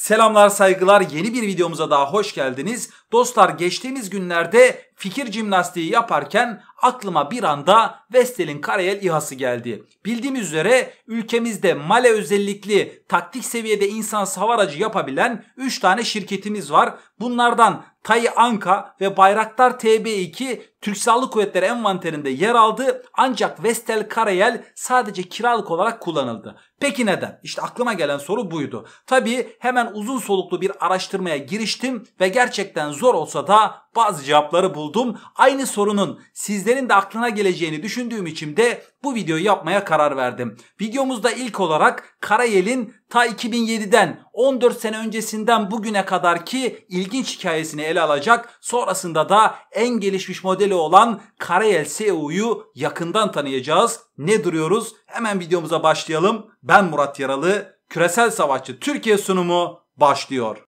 Selamlar saygılar yeni bir videomuza daha hoş geldiniz. Dostlar geçtiğimiz günlerde fikir jimnastiği yaparken aklıma bir anda Vestel'in karayel ihası geldi. Bildiğimiz üzere ülkemizde male özellikli taktik seviyede insan hava aracı yapabilen 3 tane şirketimiz var. Bunlardan Tay Anka ve Bayraktar TB2 Türk Silahlı Kuvvetleri envanterinde yer aldı ancak Vestel Karayel sadece kiralık olarak kullanıldı. Peki neden? İşte aklıma gelen soru buydu. Tabii hemen uzun soluklu bir araştırmaya giriştim ve gerçekten zor olsa da bazı cevapları buldum. Aynı sorunun sizlerin de aklına geleceğini düşündüğüm için de bu videoyu yapmaya karar verdim. Videomuzda ilk olarak Karayel'in ta 2007'den 14 sene öncesinden bugüne kadar ki ilginç hikayesini ele alacak. Sonrasında da en gelişmiş model aile olan Karayel SEO'yu yakından tanıyacağız. Ne duruyoruz? Hemen videomuza başlayalım. Ben Murat Yaralı, Küresel Savaşçı Türkiye sunumu başlıyor.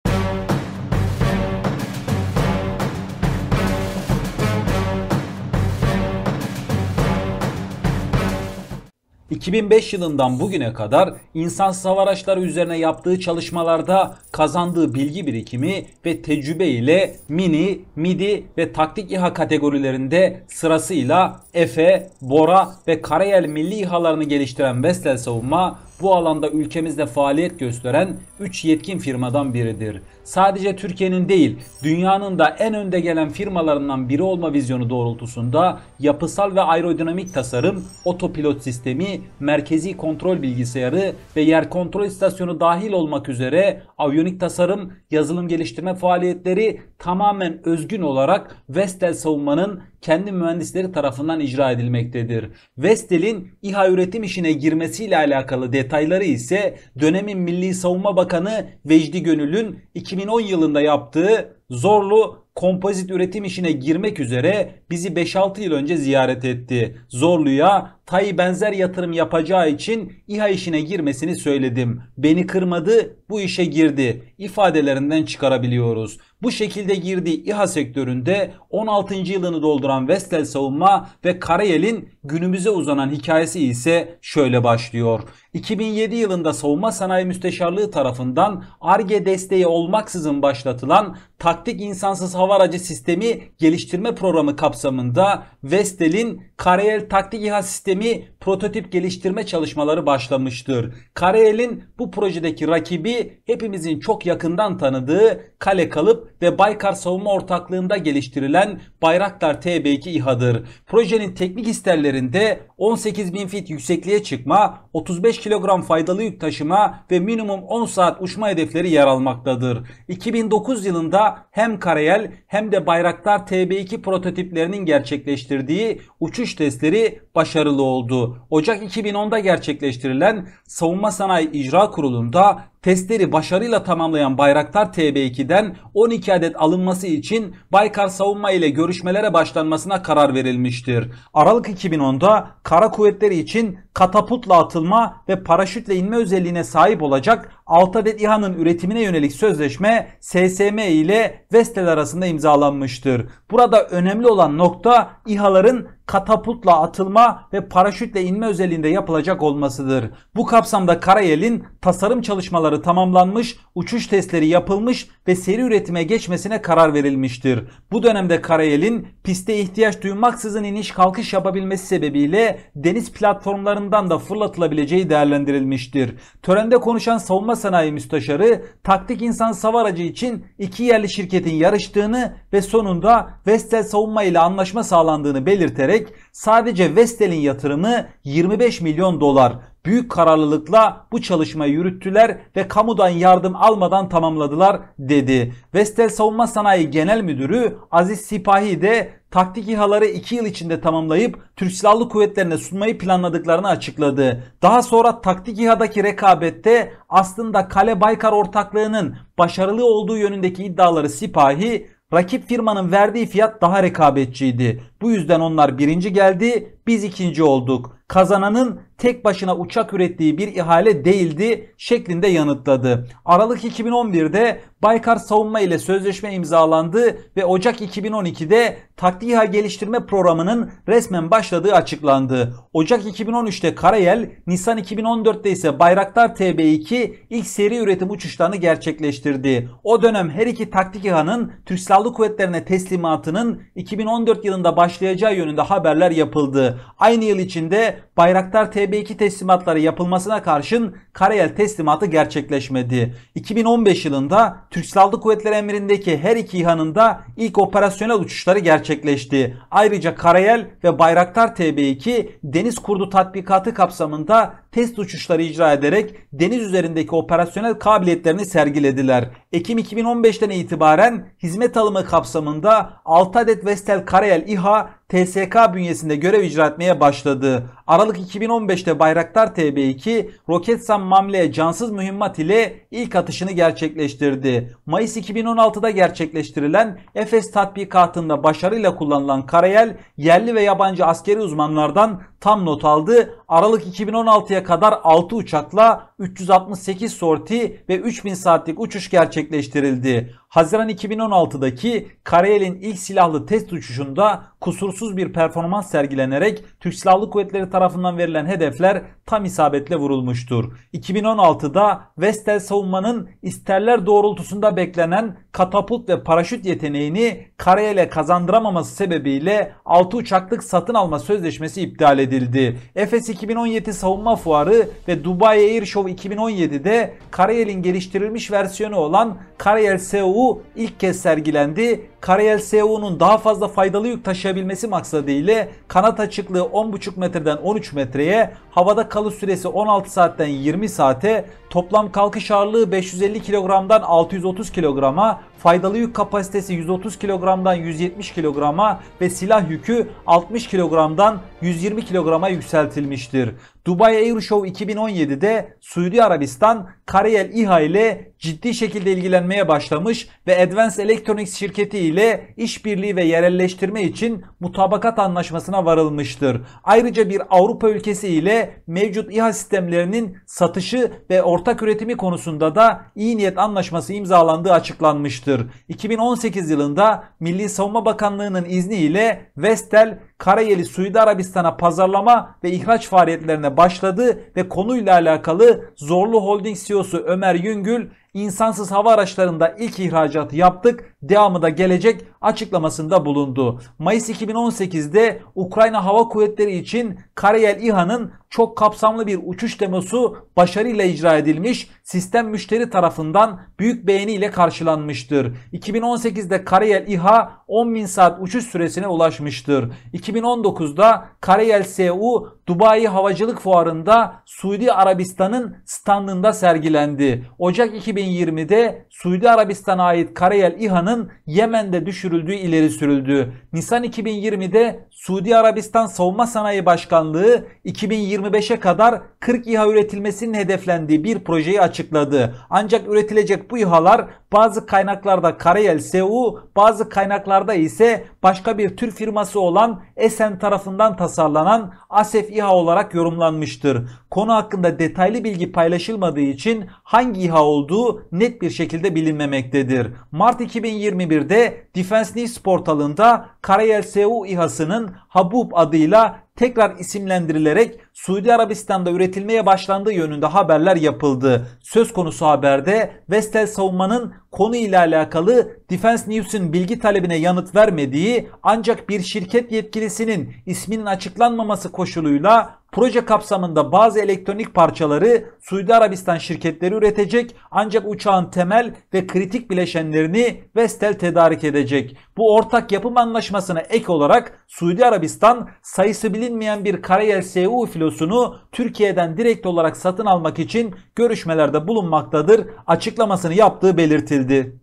2005 yılından bugüne kadar insansız hava araçları üzerine yaptığı çalışmalarda kazandığı bilgi birikimi ve tecrübe ile mini, midi ve taktik İHA kategorilerinde sırasıyla Efe, Bora ve Karayel milli İHA'larını geliştiren Vestel Savunma bu alanda ülkemizde faaliyet gösteren 3 yetkin firmadan biridir. Sadece Türkiye'nin değil, dünyanın da en önde gelen firmalarından biri olma vizyonu doğrultusunda yapısal ve aerodinamik tasarım, otopilot sistemi, merkezi kontrol bilgisayarı ve yer kontrol istasyonu dahil olmak üzere aviyonik tasarım, yazılım geliştirme faaliyetleri tamamen özgün olarak Vestel Savunma'nın kendi mühendisleri tarafından icra edilmektedir. Vestel'in İHA üretim işine girmesiyle alakalı detayları ise dönemin Milli Savunma Bakanı Vecdi Gönül'ün 2010 yılında yaptığı Zorlu kompozit üretim işine girmek üzere bizi 5-6 yıl önce ziyaret etti. Zorlu'ya TAI benzer yatırım yapacağı için İHA işine girmesini söyledim. Beni kırmadı, bu işe girdi ifadelerinden çıkarabiliyoruz. Bu şekilde girdiği İHA sektöründe 16. yılını dolduran Vestel Savunma ve Karayel'in günümüze uzanan hikayesi ise şöyle başlıyor. 2007 yılında Savunma Sanayi Müsteşarlığı tarafından ARGE desteği olmaksızın başlatılan taktik insansız hava aracı sistemi geliştirme programı kapsamında Vestel'in Kareel Taktik İHA Sistemi prototip geliştirme çalışmaları başlamıştır. Kareel'in bu projedeki rakibi hepimizin çok yakından tanıdığı Kale Kalıp ve Baykar Savunma Ortaklığı'nda geliştirilen Bayraktar TB2 İHA'dır. Projenin teknik isterlerinde 18.000 fit yüksekliğe çıkma, 35 kilogram faydalı yük taşıma ve minimum 10 saat uçma hedefleri yer almaktadır. 2009 yılında hem Kareel hem de Bayraktar TB2 prototiplerinin gerçekleştirdiği uçuş görüş testleri başarılı oldu. Ocak 2010'da gerçekleştirilen Savunma Sanayi İcra Kurulu'nda Testleri başarıyla tamamlayan Bayraktar TB2'den 12 adet alınması için Baykar Savunma ile görüşmelere başlanmasına karar verilmiştir. Aralık 2010'da kara kuvvetleri için katapultla atılma ve paraşütle inme özelliğine sahip olacak 6 adet İHA'nın üretimine yönelik sözleşme SSM ile Vestel arasında imzalanmıştır. Burada önemli olan nokta İHA'ların katapultla atılma ve paraşütle inme özelliğinde yapılacak olmasıdır. Bu kapsamda Karayel'in tasarım çalışmaları çalışmaları tamamlanmış, uçuş testleri yapılmış ve seri üretime geçmesine karar verilmiştir. Bu dönemde karayelin piste ihtiyaç duymaksızın iniş kalkış yapabilmesi sebebiyle deniz platformlarından da fırlatılabileceği değerlendirilmiştir. Törende konuşan savunma sanayi müsteşarı taktik insan savaracı için iki yerli şirketin yarıştığını ve sonunda Vestel savunma ile anlaşma sağlandığını belirterek sadece Vestel'in yatırımı 25 milyon dolar büyük kararlılıkla bu çalışmayı yürüttüler ve kamudan yardım almadan tamamladılar dedi. Vestel Savunma Sanayi Genel Müdürü Aziz Sipahi de taktik İHA'ları 2 yıl içinde tamamlayıp Türk Silahlı Kuvvetlerine sunmayı planladıklarını açıkladı. Daha sonra taktik İHA'daki rekabette aslında Kale Baykar ortaklığının başarılı olduğu yönündeki iddiaları Sipahi Rakip firmanın verdiği fiyat daha rekabetçiydi. Bu yüzden onlar birinci geldi, biz ikinci olduk. Kazananın tek başına uçak ürettiği bir ihale değildi şeklinde yanıtladı. Aralık 2011'de Baykar Savunma ile sözleşme imzalandı ve Ocak 2012'de taktiha geliştirme programının resmen başladığı açıklandı. Ocak 2013'te Karayel, Nisan 2014'te ise Bayraktar TB2 ilk seri üretim uçuşlarını gerçekleştirdi. O dönem her iki taktik İHA'nın Türk Silahlı Kuvvetlerine teslimatının 2014 yılında başlayacağı yönünde haberler yapıldı. Aynı yıl içinde Bayraktar TB TB2 teslimatları yapılmasına karşın karayel teslimatı gerçekleşmedi. 2015 yılında Türk Silahlı Kuvvetleri emrindeki her iki İHA'nın da ilk operasyonel uçuşları gerçekleşti. Ayrıca karayel ve Bayraktar TB2 deniz kurdu tatbikatı kapsamında test uçuşları icra ederek deniz üzerindeki operasyonel kabiliyetlerini sergilediler. Ekim 2015'ten itibaren hizmet alımı kapsamında 6 adet Vestel Karayel İHA TSK bünyesinde görev icra etmeye başladı. Aralık 2015'te Bayraktar TB2 Roketsan Mamle'ye cansız mühimmat ile ilk atışını gerçekleştirdi. Mayıs 2016'da gerçekleştirilen Efes tatbikatında başarıyla kullanılan Karayel yerli ve yabancı askeri uzmanlardan tam not aldı Aralık 2016'ya kadar 6 uçakla 368 sorti ve 3000 saatlik uçuş gerçekleştirildi. Haziran 2016'daki Karayel'in ilk silahlı test uçuşunda kusursuz bir performans sergilenerek Türk Silahlı Kuvvetleri tarafından verilen hedefler tam isabetle vurulmuştur. 2016'da Vestel savunmanın isterler doğrultusunda beklenen katapult ve paraşüt yeteneğini Karayel'e kazandıramaması sebebiyle 6 uçaklık satın alma sözleşmesi iptal edildi. Efes 2017 savunma fuarı ve Dubai Air Show 2017'de Karayel'in geliştirilmiş versiyonu olan Karayel SU bu ilk kez sergilendi Karayel SU'nun daha fazla faydalı yük taşıyabilmesi maksadıyla kanat açıklığı 10.5 metreden 13 metreye, havada kalı süresi 16 saatten 20 saate, toplam kalkış ağırlığı 550 kilogramdan 630 kilograma, faydalı yük kapasitesi 130 kilogramdan 170 kilograma ve silah yükü 60 kilogramdan 120 kilograma yükseltilmiştir. Dubai Air Show 2017'de Suudi Arabistan Karayel İHA ile ciddi şekilde ilgilenmeye başlamış ve Advanced Electronics şirketi ile işbirliği ve yerelleştirme için mutabakat anlaşmasına varılmıştır. Ayrıca bir Avrupa ülkesi ile mevcut İHA sistemlerinin satışı ve ortak üretimi konusunda da iyi niyet anlaşması imzalandığı açıklanmıştır. 2018 yılında Milli Savunma Bakanlığı'nın izniyle Vestel Karayeli Suudi Arabistan'a pazarlama ve ihraç faaliyetlerine başladı ve konuyla alakalı Zorlu Holding CEO'su Ömer Yüngül insansız hava araçlarında ilk ihracatı yaptık devamı da gelecek açıklamasında bulundu. Mayıs 2018'de Ukrayna Hava Kuvvetleri için Karayel İHA'nın çok kapsamlı bir uçuş demosu başarıyla icra edilmiş, sistem müşteri tarafından büyük beğeni ile karşılanmıştır. 2018'de Karayel İHA 10.000 saat uçuş süresine ulaşmıştır. 2019'da Karayel SU Dubai Havacılık Fuarı'nda Suudi Arabistan'ın standında sergilendi. Ocak 2020'de Suudi Arabistan'a ait Karayel İHA'nın Yemen'de düşürüldüğü ileri sürüldü. Nisan 2020'de Suudi Arabistan Savunma Sanayi Başkanlığı 2020 2025'e kadar 40 İHA üretilmesinin hedeflendiği bir projeyi açıkladı. Ancak üretilecek bu İHA'lar bazı kaynaklarda Karayel SU, e bazı kaynaklarda ise başka bir tür firması olan Esen tarafından tasarlanan ASEF İHA olarak yorumlanmıştır. Konu hakkında detaylı bilgi paylaşılmadığı için hangi İHA olduğu net bir şekilde bilinmemektedir. Mart 2021'de Defense News portalında Karayel SU e İHA'sının Habub adıyla tekrar isimlendirilerek Suudi Arabistan'da üretilmeye başlandığı yönünde haberler yapıldı. Söz konusu haberde Vestel Savunma'nın konu ile alakalı Defense News'un bilgi talebine yanıt vermediği ancak bir şirket yetkilisinin isminin açıklanmaması koşuluyla Proje kapsamında bazı elektronik parçaları Suudi Arabistan şirketleri üretecek ancak uçağın temel ve kritik bileşenlerini Vestel tedarik edecek. Bu ortak yapım anlaşmasına ek olarak Suudi Arabistan sayısı bilinmeyen bir Karayel SU filosunu Türkiye'den direkt olarak satın almak için görüşmelerde bulunmaktadır açıklamasını yaptığı belirtildi.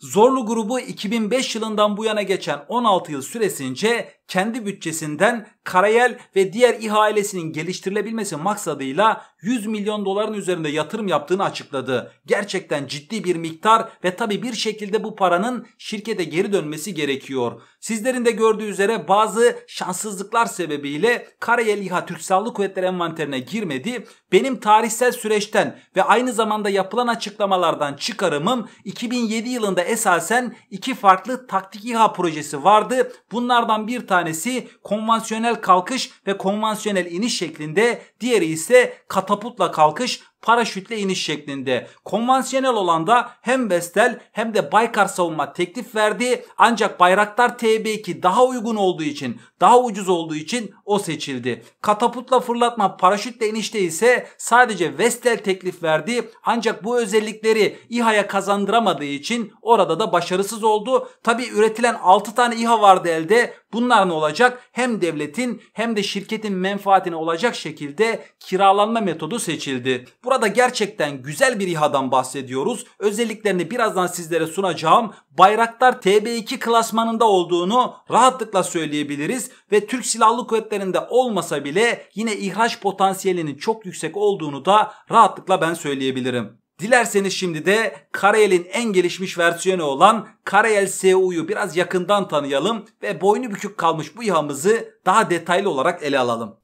Zorlu grubu 2005 yılından bu yana geçen 16 yıl süresince kendi bütçesinden Karayel ve diğer ihalesinin geliştirilebilmesi maksadıyla 100 milyon doların üzerinde yatırım yaptığını açıkladı. Gerçekten ciddi bir miktar ve tabi bir şekilde bu paranın şirkete geri dönmesi gerekiyor. Sizlerin de gördüğü üzere bazı şanssızlıklar sebebiyle Karayel İHA Türk Silahlı Kuvvetleri envanterine girmedi. Benim tarihsel süreçten ve aynı zamanda yapılan açıklamalardan çıkarımım 2007 yılında esasen iki farklı taktik İHA projesi vardı. Bunlardan bir tane tanesi konvansiyonel kalkış ve konvansiyonel iniş şeklinde, diğeri ise katapultla kalkış paraşütle iniş şeklinde. Konvansiyonel olan da hem Vestel hem de Baykar savunma teklif verdi. Ancak Bayraktar TB2 daha uygun olduğu için, daha ucuz olduğu için o seçildi. Katapultla fırlatma, paraşütle inişte ise sadece Vestel teklif verdi. Ancak bu özellikleri İHA'ya kazandıramadığı için orada da başarısız oldu. Tabi üretilen 6 tane İHA vardı elde. Bunlar ne olacak? Hem devletin hem de şirketin menfaatine olacak şekilde kiralanma metodu seçildi. Burası Burada gerçekten güzel bir İHA'dan bahsediyoruz. Özelliklerini birazdan sizlere sunacağım. Bayraktar TB2 klasmanında olduğunu rahatlıkla söyleyebiliriz ve Türk Silahlı Kuvvetleri'nde olmasa bile yine ihraç potansiyelinin çok yüksek olduğunu da rahatlıkla ben söyleyebilirim. Dilerseniz şimdi de Karayel'in en gelişmiş versiyonu olan Karayel SU'yu biraz yakından tanıyalım ve boynu bükük kalmış bu İHA'mızı daha detaylı olarak ele alalım.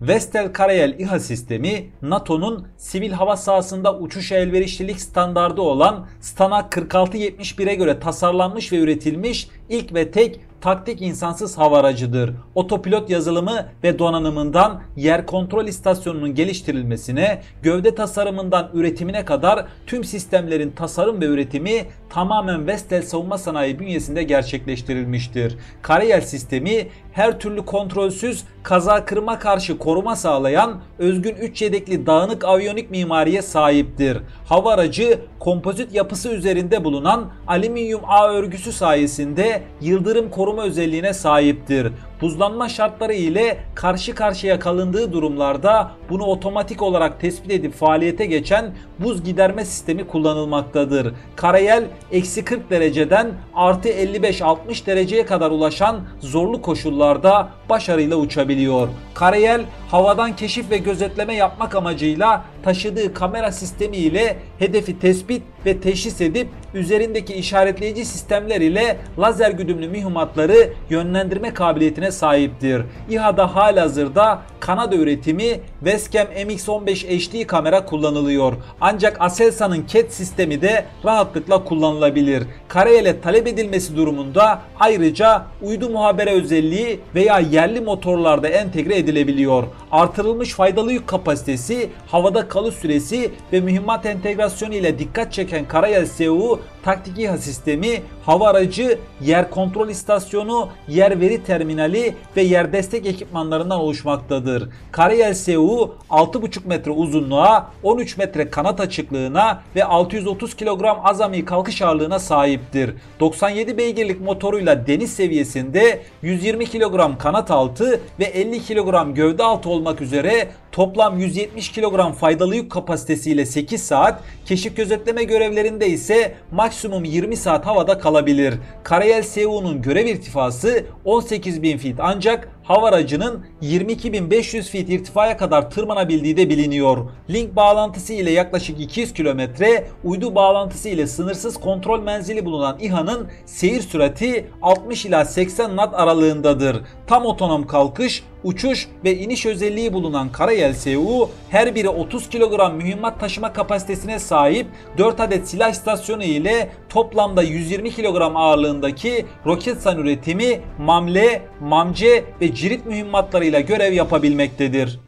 Vestel Karayel İHA sistemi NATO'nun sivil hava sahasında uçuş elverişlilik standardı olan Stana 4671'e göre tasarlanmış ve üretilmiş ilk ve tek taktik insansız hava aracıdır. Otopilot yazılımı ve donanımından yer kontrol istasyonunun geliştirilmesine, gövde tasarımından üretimine kadar tüm sistemlerin tasarım ve üretimi tamamen Vestel savunma sanayi bünyesinde gerçekleştirilmiştir. Karayel sistemi her türlü kontrolsüz kaza kırma karşı koruma sağlayan özgün 3 yedekli dağınık aviyonik mimariye sahiptir. Hava aracı kompozit yapısı üzerinde bulunan alüminyum ağ örgüsü sayesinde yıldırım koruma koruma özelliğine sahiptir. Buzlanma şartları ile karşı karşıya kalındığı durumlarda bunu otomatik olarak tespit edip faaliyete geçen buz giderme sistemi kullanılmaktadır. Karayel eksi 40 dereceden artı 55-60 dereceye kadar ulaşan zorlu koşullarda başarıyla uçabiliyor. Karayel havadan keşif ve gözetleme yapmak amacıyla taşıdığı kamera sistemi ile hedefi tespit ve teşhis edip üzerindeki işaretleyici sistemler ile lazer güdümlü mühimmatları yönlendirme kabiliyetine sahiptir. İHA'da halihazırda Kanada üretimi Vescam MX-15 HD kamera kullanılıyor. Ancak Aselsan'ın CAD sistemi de rahatlıkla kullanılabilir. Karayele talep edilmesi durumunda ayrıca uydu muhabere özelliği veya yerli motorlarda entegre edilebiliyor. Artırılmış faydalı yük kapasitesi, havada kalı süresi ve mühimmat entegrasyonu ile dikkat çeken Karayel SEU taktik İHA sistemi, hava aracı, yer kontrol istasyonu, yer veri terminali ve yer destek ekipmanlarından oluşmaktadır. Karayel Seu 6,5 metre uzunluğa, 13 metre kanat açıklığına ve 630 kilogram azami kalkış ağırlığına sahiptir. 97 beygirlik motoruyla deniz seviyesinde 120 kilogram kanat altı ve 50 kilogram gövde altı olmak üzere Toplam 170 kilogram faydalı yük kapasitesiyle 8 saat, keşif gözetleme görevlerinde ise maksimum 20 saat havada kalabilir. Karayel SEU'nun görev irtifası 18.000 feet ancak hava aracının 22.500 feet irtifaya kadar tırmanabildiği de biliniyor. Link bağlantısı ile yaklaşık 200 kilometre, uydu bağlantısı ile sınırsız kontrol menzili bulunan İHA'nın seyir sürati 60 ila 80 knot aralığındadır. Tam otonom kalkış uçuş ve iniş özelliği bulunan Karayel SU her biri 30 kilogram mühimmat taşıma kapasitesine sahip 4 adet silah istasyonu ile toplamda 120 kilogram ağırlığındaki Roketsan üretimi MAMLE, MAMCE ve Cirit mühimmatlarıyla görev yapabilmektedir.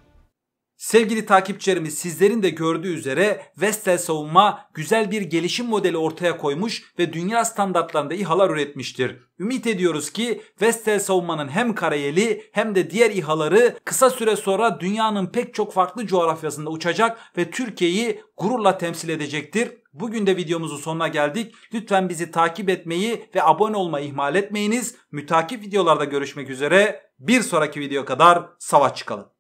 Sevgili takipçilerimiz sizlerin de gördüğü üzere Vestel savunma güzel bir gelişim modeli ortaya koymuş ve dünya standartlarında İHA'lar üretmiştir. Ümit ediyoruz ki Vestel savunmanın hem karayeli hem de diğer İHA'ları kısa süre sonra dünyanın pek çok farklı coğrafyasında uçacak ve Türkiye'yi gururla temsil edecektir. Bugün de videomuzun sonuna geldik. Lütfen bizi takip etmeyi ve abone olmayı ihmal etmeyiniz. Mütakip videolarda görüşmek üzere. Bir sonraki video kadar savaş çıkalım.